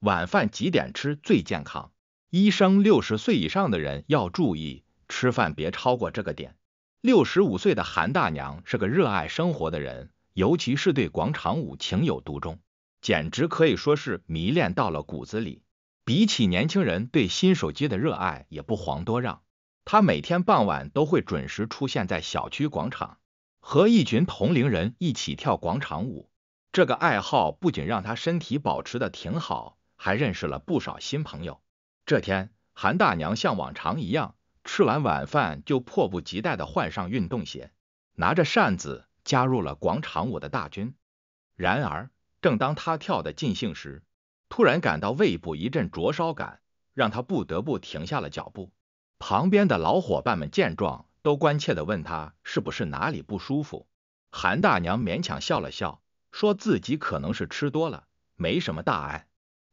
晚饭几点吃最健康？医生，六十岁以上的人要注意，吃饭别超过这个点。六十五岁的韩大娘是个热爱生活的人，尤其是对广场舞情有独钟，简直可以说是迷恋到了骨子里。比起年轻人对新手机的热爱，也不遑多让。她每天傍晚都会准时出现在小区广场，和一群同龄人一起跳广场舞。这个爱好不仅让她身体保持的挺好。还认识了不少新朋友。这天，韩大娘像往常一样吃完晚饭，就迫不及待地换上运动鞋，拿着扇子加入了广场舞的大军。然而，正当她跳得尽兴时，突然感到胃部一阵灼烧感，让她不得不停下了脚步。旁边的老伙伴们见状，都关切地问她是不是哪里不舒服。韩大娘勉强笑了笑，说自己可能是吃多了，没什么大碍。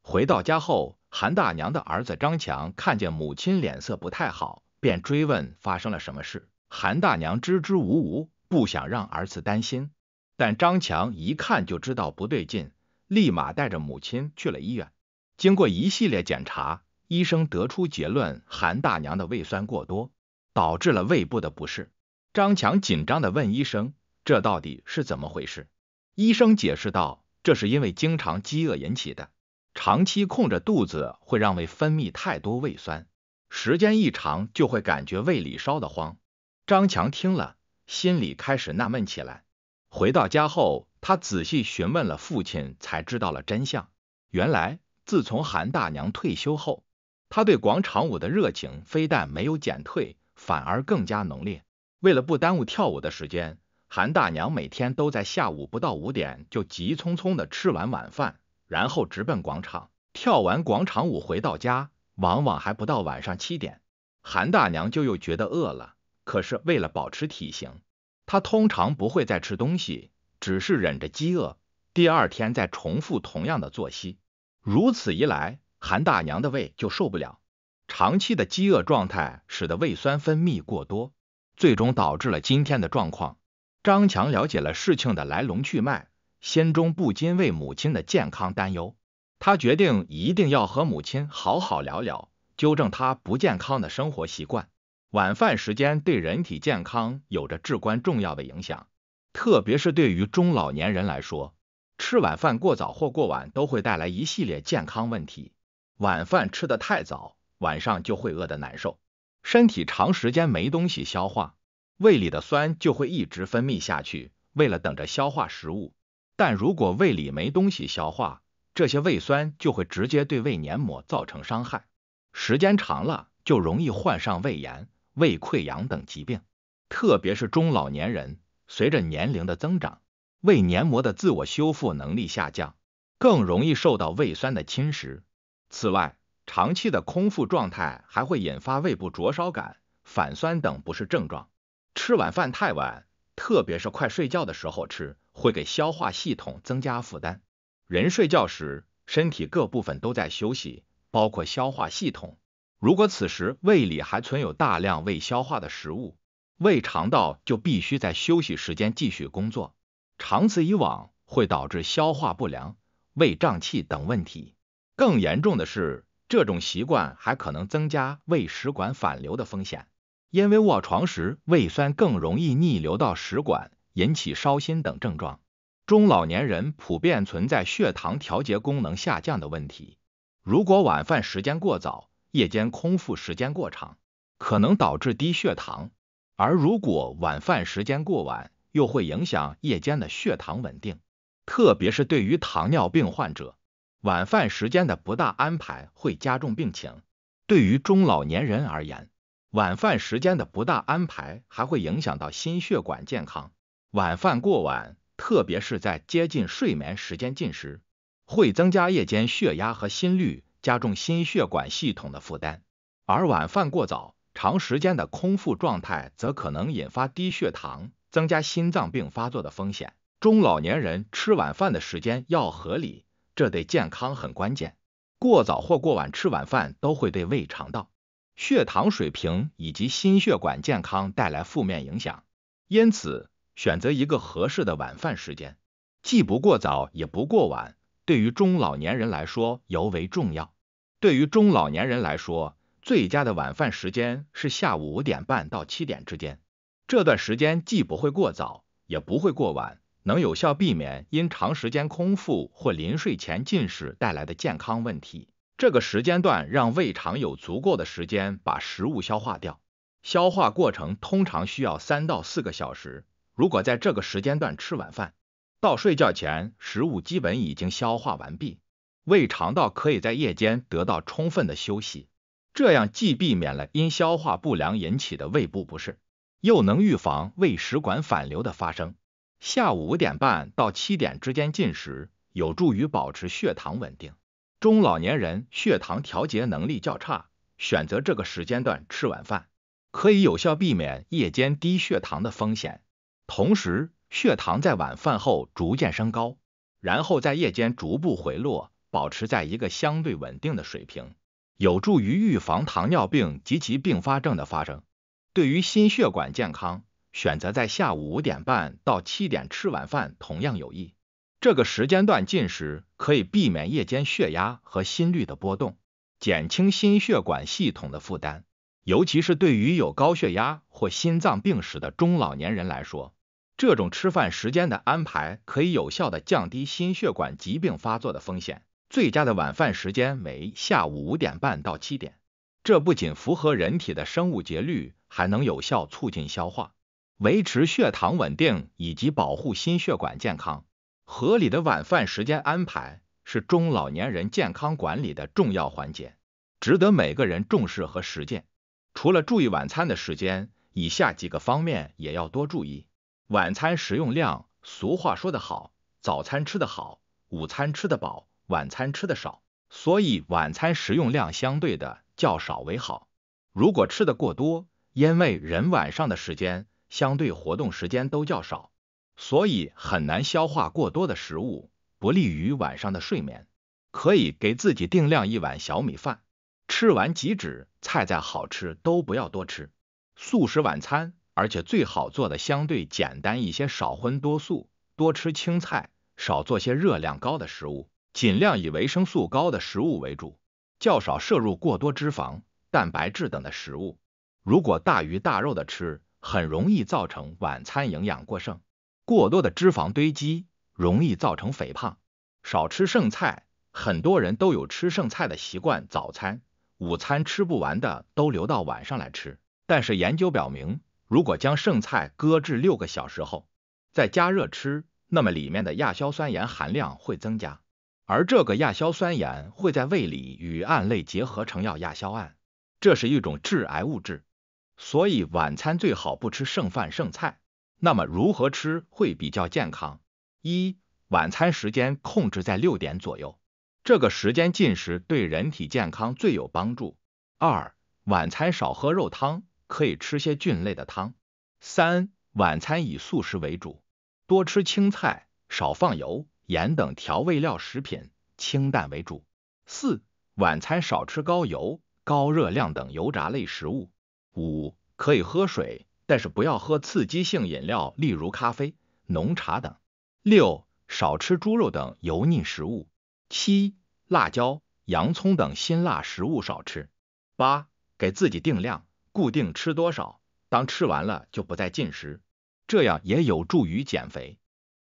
回到家后，韩大娘的儿子张强看见母亲脸色不太好，便追问发生了什么事。韩大娘支支吾吾，不想让儿子担心。但张强一看就知道不对劲，立马带着母亲去了医院。经过一系列检查，医生得出结论：韩大娘的胃酸过多，导致了胃部的不适。张强紧张的问医生：“这到底是怎么回事？”医生解释道：“这是因为经常饥饿引起的。”长期空着肚子会让胃分泌太多胃酸，时间一长就会感觉胃里烧得慌。张强听了，心里开始纳闷起来。回到家后，他仔细询问了父亲，才知道了真相。原来，自从韩大娘退休后，他对广场舞的热情非但没有减退，反而更加浓烈。为了不耽误跳舞的时间，韩大娘每天都在下午不到五点就急匆匆的吃完晚饭。然后直奔广场，跳完广场舞回到家，往往还不到晚上七点，韩大娘就又觉得饿了。可是为了保持体型，她通常不会再吃东西，只是忍着饥饿，第二天再重复同样的作息。如此一来，韩大娘的胃就受不了，长期的饥饿状态使得胃酸分泌过多，最终导致了今天的状况。张强了解了事情的来龙去脉。心中不禁为母亲的健康担忧，他决定一定要和母亲好好聊聊，纠正她不健康的生活习惯。晚饭时间对人体健康有着至关重要的影响，特别是对于中老年人来说，吃晚饭过早或过晚都会带来一系列健康问题。晚饭吃的太早，晚上就会饿得难受，身体长时间没东西消化，胃里的酸就会一直分泌下去，为了等着消化食物。但如果胃里没东西消化，这些胃酸就会直接对胃黏膜造成伤害，时间长了就容易患上胃炎、胃溃疡等疾病。特别是中老年人，随着年龄的增长，胃黏膜的自我修复能力下降，更容易受到胃酸的侵蚀。此外，长期的空腹状态还会引发胃部灼烧感、反酸等不适症状。吃晚饭太晚，特别是快睡觉的时候吃。会给消化系统增加负担。人睡觉时，身体各部分都在休息，包括消化系统。如果此时胃里还存有大量未消化的食物，胃肠道就必须在休息时间继续工作，长此以往会导致消化不良、胃胀气等问题。更严重的是，这种习惯还可能增加胃食管反流的风险，因为卧床时胃酸更容易逆流到食管。引起烧心等症状。中老年人普遍存在血糖调节功能下降的问题。如果晚饭时间过早，夜间空腹时间过长，可能导致低血糖；而如果晚饭时间过晚，又会影响夜间的血糖稳定。特别是对于糖尿病患者，晚饭时间的不大安排会加重病情。对于中老年人而言，晚饭时间的不大安排还会影响到心血管健康。晚饭过晚，特别是在接近睡眠时间进食，会增加夜间血压和心率，加重心血管系统的负担；而晚饭过早，长时间的空腹状态则可能引发低血糖，增加心脏病发作的风险。中老年人吃晚饭的时间要合理，这对健康很关键。过早或过晚吃晚饭都会对胃肠道、血糖水平以及心血管健康带来负面影响，因此。选择一个合适的晚饭时间，既不过早也不过晚，对于中老年人来说尤为重要。对于中老年人来说，最佳的晚饭时间是下午五点半到七点之间。这段时间既不会过早，也不会过晚，能有效避免因长时间空腹或临睡前进食带来的健康问题。这个时间段让胃肠有足够的时间把食物消化掉，消化过程通常需要三到四个小时。如果在这个时间段吃晚饭，到睡觉前食物基本已经消化完毕，胃肠道可以在夜间得到充分的休息，这样既避免了因消化不良引起的胃部不适，又能预防胃食管反流的发生。下午五点半到七点之间进食，有助于保持血糖稳定。中老年人血糖调节能力较差，选择这个时间段吃晚饭，可以有效避免夜间低血糖的风险。同时，血糖在晚饭后逐渐升高，然后在夜间逐步回落，保持在一个相对稳定的水平，有助于预防糖尿病及其并发症的发生。对于心血管健康，选择在下午五点半到七点吃晚饭同样有益。这个时间段进食可以避免夜间血压和心率的波动，减轻心血管系统的负担，尤其是对于有高血压或心脏病史的中老年人来说。这种吃饭时间的安排可以有效的降低心血管疾病发作的风险。最佳的晚饭时间为下午五点半到七点。这不仅符合人体的生物节律，还能有效促进消化、维持血糖稳定以及保护心血管健康。合理的晚饭时间安排是中老年人健康管理的重要环节，值得每个人重视和实践。除了注意晚餐的时间，以下几个方面也要多注意。晚餐食用量，俗话说得好，早餐吃得好，午餐吃得饱，晚餐吃得少，所以晚餐食用量相对的较少为好。如果吃得过多，因为人晚上的时间相对活动时间都较少，所以很难消化过多的食物，不利于晚上的睡眠。可以给自己定量一碗小米饭，吃完即止。菜再好吃都不要多吃。素食晚餐。而且最好做的相对简单一些，少荤多素，多吃青菜，少做些热量高的食物，尽量以维生素高的食物为主，较少摄入过多脂肪、蛋白质等的食物。如果大鱼大肉的吃，很容易造成晚餐营养过剩，过多的脂肪堆积，容易造成肥胖。少吃剩菜，很多人都有吃剩菜的习惯，早餐、午餐吃不完的都留到晚上来吃，但是研究表明。如果将剩菜搁置六个小时后，再加热吃，那么里面的亚硝酸盐含量会增加，而这个亚硝酸盐会在胃里与胺类结合成药亚硝胺，这是一种致癌物质。所以晚餐最好不吃剩饭剩菜。那么如何吃会比较健康？一，晚餐时间控制在六点左右，这个时间进食对人体健康最有帮助。二，晚餐少喝肉汤。可以吃些菌类的汤。三、晚餐以素食为主，多吃青菜，少放油、盐等调味料，食品清淡为主。四、晚餐少吃高油、高热量等油炸类食物。五、可以喝水，但是不要喝刺激性饮料，例如咖啡、浓茶等。六、少吃猪肉等油腻食物。七、辣椒、洋葱等辛辣食物少吃。八、给自己定量。固定吃多少，当吃完了就不再进食，这样也有助于减肥。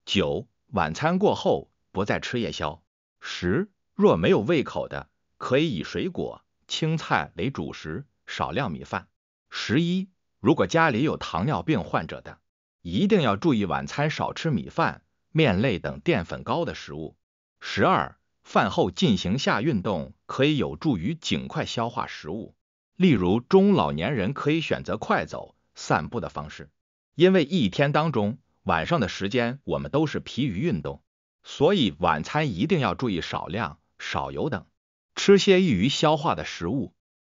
九，晚餐过后不再吃夜宵。十，若没有胃口的，可以以水果、青菜为主食，少量米饭。十一，如果家里有糖尿病患者的，一定要注意晚餐少吃米饭、面类等淀粉高的食物。十二，饭后进行下运动，可以有助于尽快消化食物。例如，中老年人可以选择快走、散步的方式，因为一天当中，晚上的时间我们都是疲于运动，所以晚餐一定要注意少量、少油等，吃些易于消化的食物。